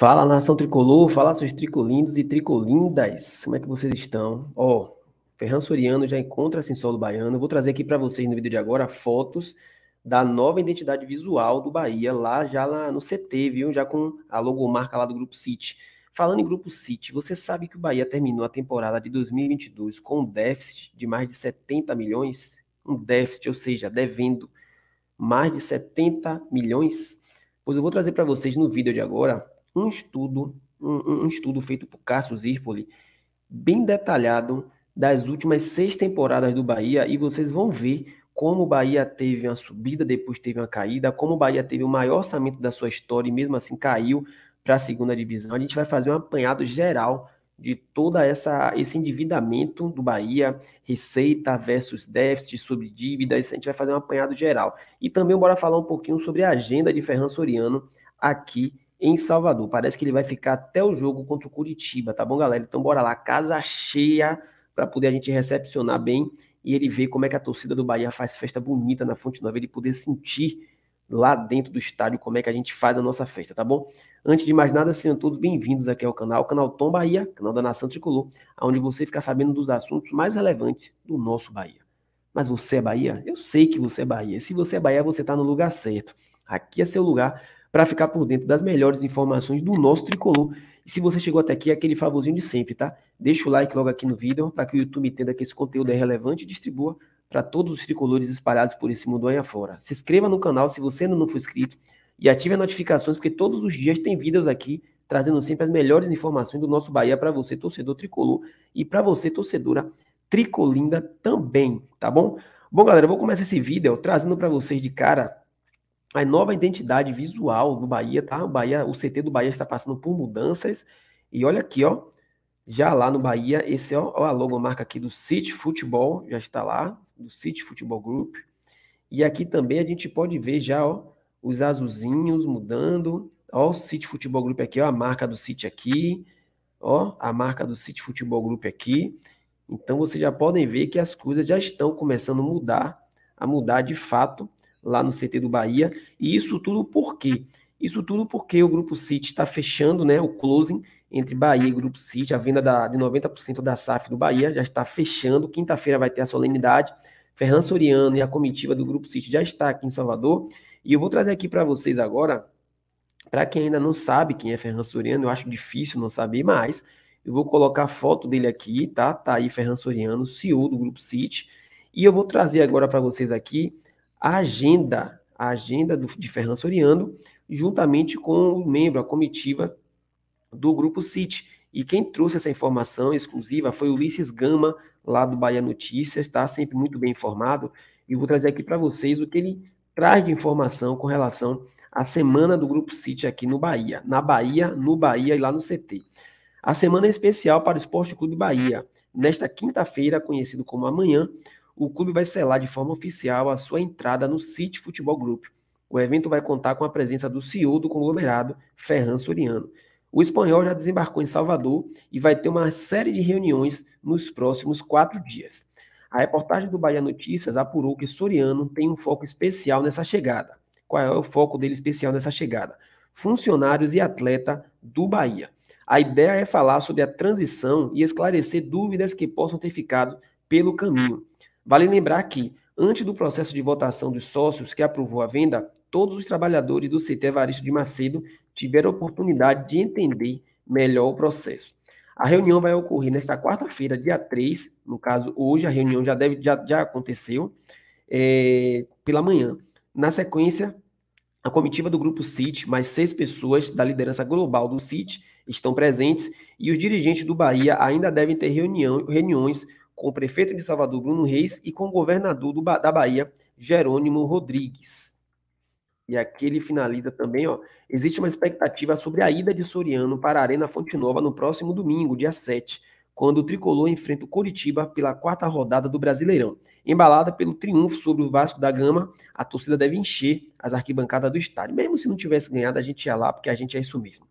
Fala nação tricolor, fala seus tricolindos e tricolindas. Como é que vocês estão? Ó, oh, Ferran Soriano já encontra-se em solo baiano. Vou trazer aqui para vocês no vídeo de agora fotos da nova identidade visual do Bahia, lá já lá no CT, viu? Já com a logomarca lá do Grupo City. Falando em Grupo City, você sabe que o Bahia terminou a temporada de 2022 com um déficit de mais de 70 milhões? Um déficit, ou seja, devendo mais de 70 milhões? Pois eu vou trazer para vocês no vídeo de agora um estudo, um, um estudo feito por Cássio Zirpoli, bem detalhado das últimas seis temporadas do Bahia e vocês vão ver como o Bahia teve uma subida, depois teve uma caída, como o Bahia teve o maior orçamento da sua história e mesmo assim caiu para a segunda divisão. A gente vai fazer um apanhado geral de toda essa esse endividamento do Bahia, receita versus déficit sobre dívidas, a gente vai fazer um apanhado geral. E também bora falar um pouquinho sobre a agenda de Ferran Soriano aqui em Salvador. Parece que ele vai ficar até o jogo contra o Curitiba, tá bom, galera? Então bora lá, casa cheia para poder a gente recepcionar bem e ele ver como é que a torcida do Bahia faz festa bonita na Fonte Nova, ele poder sentir lá dentro do estádio como é que a gente faz a nossa festa, tá bom? Antes de mais nada, sejam todos bem-vindos aqui ao canal, canal Tom Bahia, canal da Nação Tricolor, onde você fica sabendo dos assuntos mais relevantes do nosso Bahia. Mas você é Bahia? Eu sei que você é Bahia. Se você é Bahia, você está no lugar certo. Aqui é seu lugar para ficar por dentro das melhores informações do nosso tricolor. E se você chegou até aqui, é aquele favorzinho de sempre, tá? Deixa o like logo aqui no vídeo para que o YouTube entenda que esse conteúdo é relevante e distribua para todos os tricolores espalhados por esse mundo aí afora. Se inscreva no canal se você ainda não for inscrito e ative as notificações, porque todos os dias tem vídeos aqui trazendo sempre as melhores informações do nosso Bahia para você, torcedor tricolor, e para você, torcedora tricolinda também, tá bom? Bom, galera, eu vou começar esse vídeo trazendo para vocês de cara a nova identidade visual do Bahia, tá? O, Bahia, o CT do Bahia está passando por mudanças. E olha aqui, ó. Já lá no Bahia, esse ó, ó a logomarca aqui do City Futebol, já está lá, do City Futebol Group. E aqui também a gente pode ver já, ó, os azulzinhos mudando. Ó, o City Futebol Group aqui, ó, a marca do City aqui. Ó, a marca do City Futebol Group aqui. Então vocês já podem ver que as coisas já estão começando a mudar, a mudar de fato lá no CT do Bahia. E isso tudo por quê? Isso tudo porque o Grupo City está fechando né, o closing entre Bahia e Grupo City, a venda da, de 90% da SAF do Bahia já está fechando. Quinta-feira vai ter a solenidade. Ferran Soriano e a comitiva do Grupo City já está aqui em Salvador. E eu vou trazer aqui para vocês agora, para quem ainda não sabe quem é Ferran Soriano, eu acho difícil não saber, mais. eu vou colocar a foto dele aqui, tá? Tá aí Ferran Soriano, CEO do Grupo City. E eu vou trazer agora para vocês aqui a agenda, a agenda do, de Ferran Soriano, juntamente com o membro, a comitiva do Grupo CIT. E quem trouxe essa informação exclusiva foi Ulisses Gama, lá do Bahia Notícias, está sempre muito bem informado. E vou trazer aqui para vocês o que ele traz de informação com relação à semana do Grupo City aqui no Bahia, na Bahia, no Bahia e lá no CT. A semana é especial para o Esporte Clube Bahia. Nesta quinta-feira, conhecido como amanhã, o clube vai selar de forma oficial a sua entrada no City Futebol Group. O evento vai contar com a presença do CEO do conglomerado, Ferran Soriano. O espanhol já desembarcou em Salvador e vai ter uma série de reuniões nos próximos quatro dias. A reportagem do Bahia Notícias apurou que Soriano tem um foco especial nessa chegada. Qual é o foco dele especial nessa chegada? Funcionários e atleta do Bahia. A ideia é falar sobre a transição e esclarecer dúvidas que possam ter ficado pelo caminho. Vale lembrar que, antes do processo de votação dos sócios que aprovou a venda, todos os trabalhadores do CT Evaristo de Macedo tiveram oportunidade de entender melhor o processo. A reunião vai ocorrer nesta quarta-feira, dia 3, no caso hoje, a reunião já, deve, já, já aconteceu, é, pela manhã. Na sequência, a comitiva do Grupo CIT, mais seis pessoas da liderança global do CIT, estão presentes e os dirigentes do Bahia ainda devem ter reunião, reuniões com o prefeito de Salvador, Bruno Reis, e com o governador do, da Bahia, Jerônimo Rodrigues. E aqui ele finaliza também, ó. Existe uma expectativa sobre a ida de Soriano para a Arena Fonte Nova no próximo domingo, dia 7, quando o Tricolor enfrenta o Curitiba pela quarta rodada do Brasileirão. Embalada pelo triunfo sobre o Vasco da Gama, a torcida deve encher as arquibancadas do estádio. Mesmo se não tivesse ganhado, a gente ia lá, porque a gente é isso mesmo.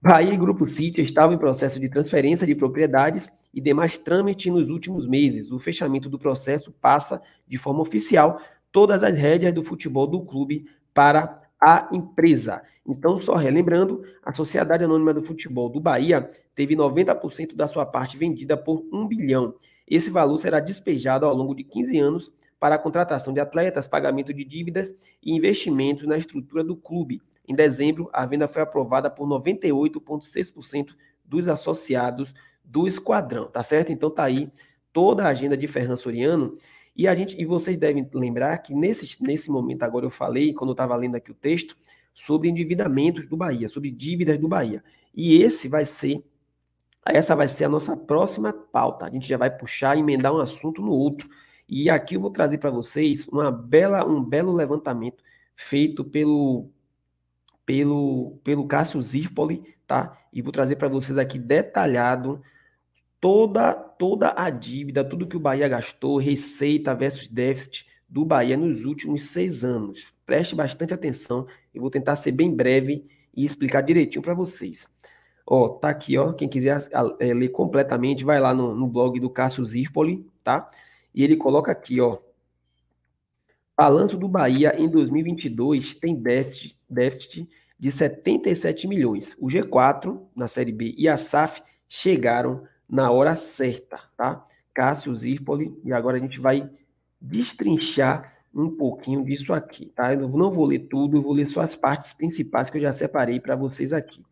Bahia e Grupo City estavam em processo de transferência de propriedades e demais trâmites nos últimos meses. O fechamento do processo passa, de forma oficial, todas as rédeas do futebol do clube para a empresa. Então, só relembrando, a Sociedade Anônima do Futebol do Bahia teve 90% da sua parte vendida por 1 bilhão. Esse valor será despejado ao longo de 15 anos para a contratação de atletas, pagamento de dívidas e investimentos na estrutura do clube. Em dezembro, a venda foi aprovada por 98,6% dos associados do esquadrão, tá certo? Então tá aí toda a agenda de Ferran Soriano. E, a gente, e vocês devem lembrar que nesse, nesse momento agora eu falei, quando eu estava lendo aqui o texto, sobre endividamentos do Bahia, sobre dívidas do Bahia. E esse vai ser, essa vai ser a nossa próxima pauta. A gente já vai puxar, emendar um assunto no outro. E aqui eu vou trazer para vocês uma bela, um belo levantamento feito pelo pelo pelo Cássio Zirpoli, tá? E vou trazer para vocês aqui detalhado toda, toda a dívida, tudo que o Bahia gastou, receita versus déficit do Bahia nos últimos seis anos. Preste bastante atenção, eu vou tentar ser bem breve e explicar direitinho para vocês. Ó, tá aqui, ó. Quem quiser é, ler completamente, vai lá no, no blog do Cássio Zirpoli, tá? E ele coloca aqui, ó. Balanço do Bahia em 2022 tem déficit, déficit de 77 milhões. O G4 na Série B e a SAF chegaram na hora certa, tá? Cássio Zirpoli, e agora a gente vai destrinchar um pouquinho disso aqui, tá? Eu não vou ler tudo, eu vou ler só as partes principais que eu já separei para vocês aqui.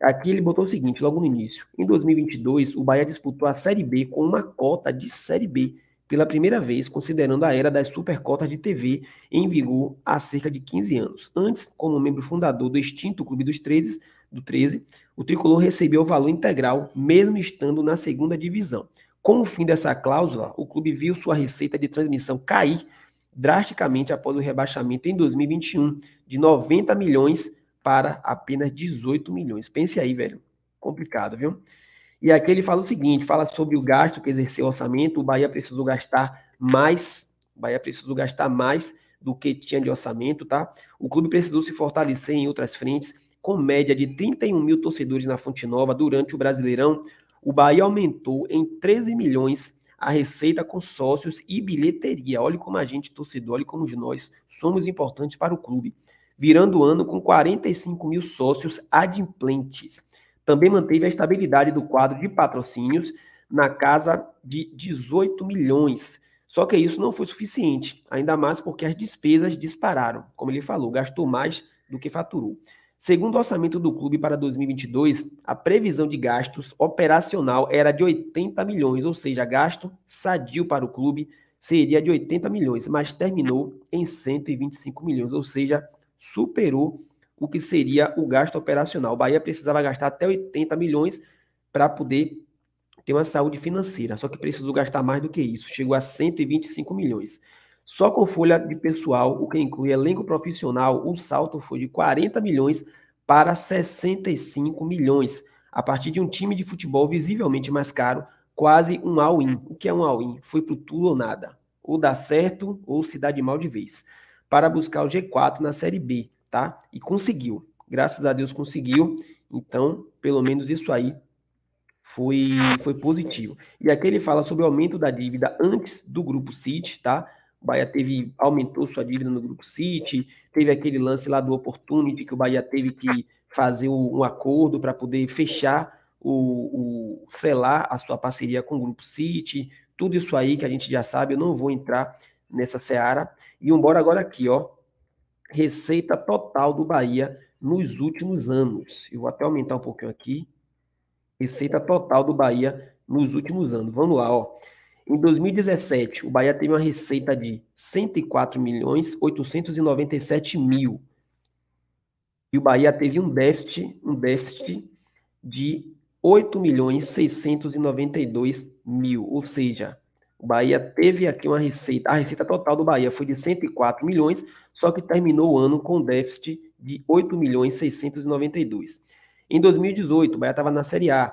Aqui ele botou o seguinte, logo no início. Em 2022, o Bahia disputou a Série B com uma cota de Série B pela primeira vez, considerando a era das supercotas de TV em vigor há cerca de 15 anos. Antes, como membro fundador do extinto Clube dos 13, do 13, o tricolor recebeu o valor integral, mesmo estando na segunda divisão. Com o fim dessa cláusula, o clube viu sua receita de transmissão cair drasticamente após o rebaixamento em 2021, de 90 milhões para apenas 18 milhões. Pense aí, velho. Complicado, viu? E aqui ele fala o seguinte: fala sobre o gasto que exerceu o orçamento. O Bahia precisou gastar mais. O Bahia precisou gastar mais do que tinha de orçamento, tá? O clube precisou se fortalecer em outras frentes, com média de 31 mil torcedores na Fonte Nova durante o Brasileirão, o Bahia aumentou em 13 milhões a receita com sócios e bilheteria. Olha como a gente, torcedor, olha como nós somos importantes para o clube. Virando o ano com 45 mil sócios adimplentes. Também manteve a estabilidade do quadro de patrocínios na casa de 18 milhões. Só que isso não foi suficiente, ainda mais porque as despesas dispararam. Como ele falou, gastou mais do que faturou. Segundo o orçamento do clube para 2022, a previsão de gastos operacional era de 80 milhões, ou seja, gasto sadio para o clube seria de 80 milhões, mas terminou em 125 milhões, ou seja, superou o que seria o gasto operacional. O Bahia precisava gastar até 80 milhões para poder ter uma saúde financeira, só que precisou gastar mais do que isso, chegou a 125 milhões. Só com folha de pessoal, o que inclui elenco profissional, o salto foi de 40 milhões para 65 milhões, a partir de um time de futebol visivelmente mais caro, quase um all-in. O que é um all-in? Foi pro tudo ou nada. Ou dá certo ou se dá de mal de vez. Para buscar o G4 na Série B, tá? E conseguiu. Graças a Deus conseguiu. Então, pelo menos isso aí foi, foi positivo. E aqui ele fala sobre o aumento da dívida antes do grupo City, tá? Bahia teve, aumentou sua dívida no Grupo City, teve aquele lance lá do Opportunity que o Bahia teve que fazer um acordo para poder fechar o, o selar a sua parceria com o Grupo City, tudo isso aí que a gente já sabe, eu não vou entrar nessa seara. E embora agora aqui, ó, receita total do Bahia nos últimos anos. Eu vou até aumentar um pouquinho aqui. Receita total do Bahia nos últimos anos. Vamos lá, ó. Em 2017, o Bahia teve uma receita de 104 milhões 897 mil. E o Bahia teve um déficit, um déficit de 8 milhões 692 mil. Ou seja, o Bahia teve aqui uma receita. A receita total do Bahia foi de 104 milhões, só que terminou o ano com déficit de 8 milhões 692. Em 2018, o Bahia estava na Série A.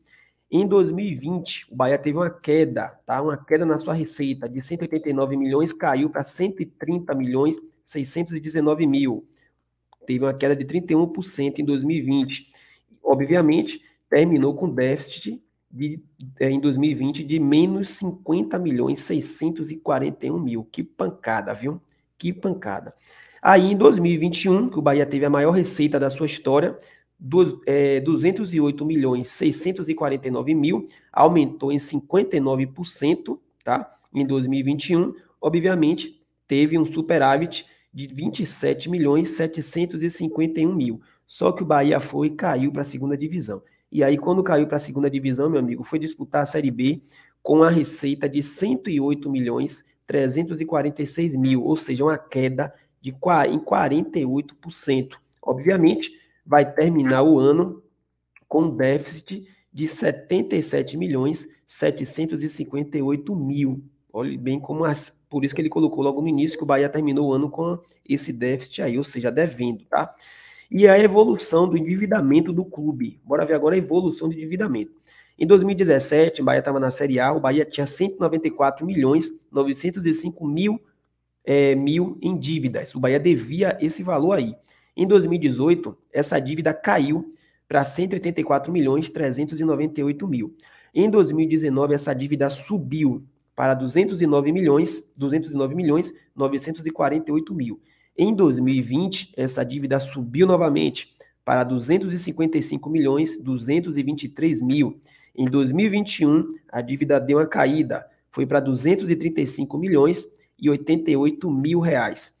Em 2020, o Bahia teve uma queda, tá? Uma queda na sua receita de 189 milhões, caiu para 130 milhões 619 mil. Teve uma queda de 31% em 2020. Obviamente, terminou com déficit de, é, em 2020 de menos 50 milhões 641 mil. Que pancada, viu? Que pancada. Aí em 2021, que o Bahia teve a maior receita da sua história, do, é, 208 milhões 649 mil, aumentou em 59%, tá? Em 2021, obviamente, teve um superávit de 27 milhões 751 mil. Só que o Bahia foi e caiu para a segunda divisão. E aí, quando caiu para a segunda divisão, meu amigo, foi disputar a Série B com a receita de 108 milhões 346 mil, ou seja, uma queda de, em 48%. Obviamente, vai terminar o ano com déficit de 77 milhões 758 mil. Olhe bem como as, por isso que ele colocou logo no início que o Bahia terminou o ano com esse déficit aí, ou seja, devendo, tá? E a evolução do endividamento do clube. Bora ver agora a evolução do endividamento. Em 2017, o Bahia estava na Série A, o Bahia tinha 194 milhões 905 mil, é, mil em dívidas. O Bahia devia esse valor aí. Em 2018, essa dívida caiu para 184 milhões 398 mil. Em 2019, essa dívida subiu para 209 milhões, 209 milhões 948 mil. Em 2020, essa dívida subiu novamente para 255 milhões 223 mil. Em 2021, a dívida deu uma caída, foi para 235 milhões e 88 mil reais.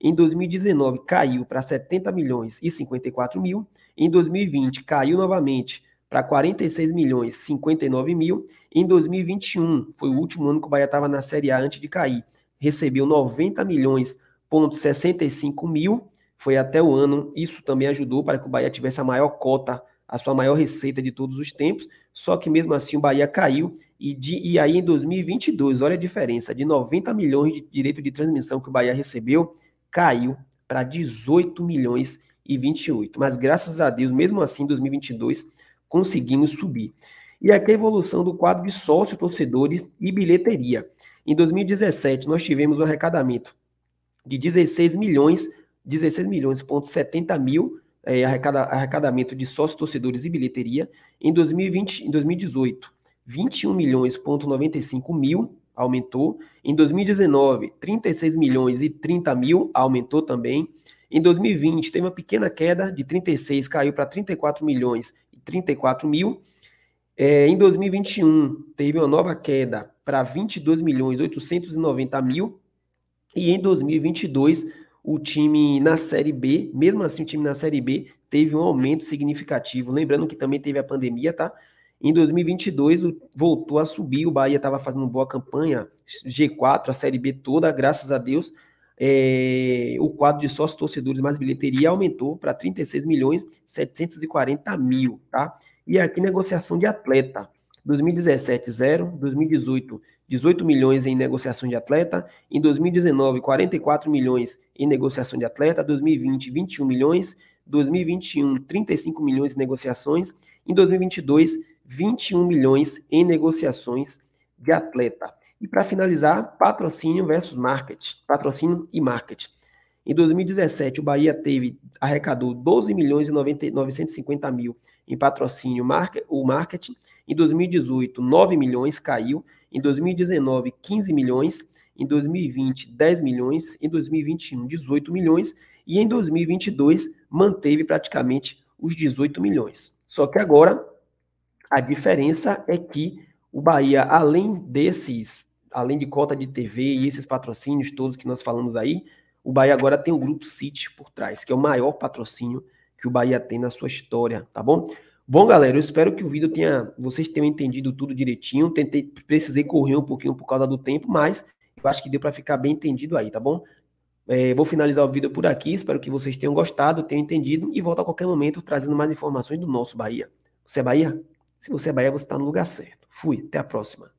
Em 2019 caiu para 70 milhões e 54 mil. Em 2020 caiu novamente para 46 milhões e 59 mil. Em 2021 foi o último ano que o Bahia estava na Série A antes de cair. Recebeu 90 milhões ponto 65 mil. Foi até o ano. Isso também ajudou para que o Bahia tivesse a maior cota, a sua maior receita de todos os tempos. Só que mesmo assim o Bahia caiu e, de, e aí em 2022, olha a diferença, de 90 milhões de direito de transmissão que o Bahia recebeu caiu para 18 milhões e 28. Mas graças a Deus, mesmo assim, 2022 conseguimos subir. E aqui a evolução do quadro de sócios, torcedores e bilheteria. Em 2017, nós tivemos um arrecadamento de 16 milhões, 16 milhões, ponto 70 mil, é, arrecada, arrecadamento de sócios, torcedores e bilheteria. Em 2020, em 2018, 21 milhões, ponto 95 mil aumentou. Em 2019, 36 milhões e 30 mil aumentou também. Em 2020, teve uma pequena queda de 36, caiu para 34 milhões e 34 mil. É, em 2021, teve uma nova queda para 22 milhões e 890 mil. E em 2022, o time na Série B, mesmo assim, o time na Série B teve um aumento significativo. Lembrando que também teve a pandemia, tá? Em 2022 voltou a subir, o Bahia estava fazendo boa campanha, G4, a Série B toda, graças a Deus. É, o quadro de sócios torcedores mais bilheteria aumentou para 36 milhões 740 mil, tá? E aqui negociação de atleta. 2017, zero. 2018, 18 milhões em negociação de atleta. Em 2019, 44 milhões em negociação de atleta. 2020, 21 milhões. 2021, 35 milhões em negociações. Em 2022, 21 milhões em negociações de atleta. E para finalizar, patrocínio versus marketing, patrocínio e marketing. Em 2017, o Bahia teve arrecadou 12 milhões e 950 mil em patrocínio market, ou marketing. Em 2018, 9 milhões caiu. Em 2019, 15 milhões. Em 2020, 10 milhões. Em 2021, 18 milhões. E em 2022, manteve praticamente os 18 milhões. Só que agora a diferença é que o Bahia, além desses, além de cota de TV e esses patrocínios todos que nós falamos aí, o Bahia agora tem o Grupo City por trás, que é o maior patrocínio que o Bahia tem na sua história, tá bom? Bom, galera, eu espero que o vídeo tenha, vocês tenham entendido tudo direitinho. Tentei, precisei correr um pouquinho por causa do tempo, mas eu acho que deu para ficar bem entendido aí, tá bom? É, vou finalizar o vídeo por aqui. Espero que vocês tenham gostado, tenham entendido e volto a qualquer momento trazendo mais informações do nosso Bahia. Você é Bahia? Se você é Bahia, você está no lugar certo. Fui, até a próxima.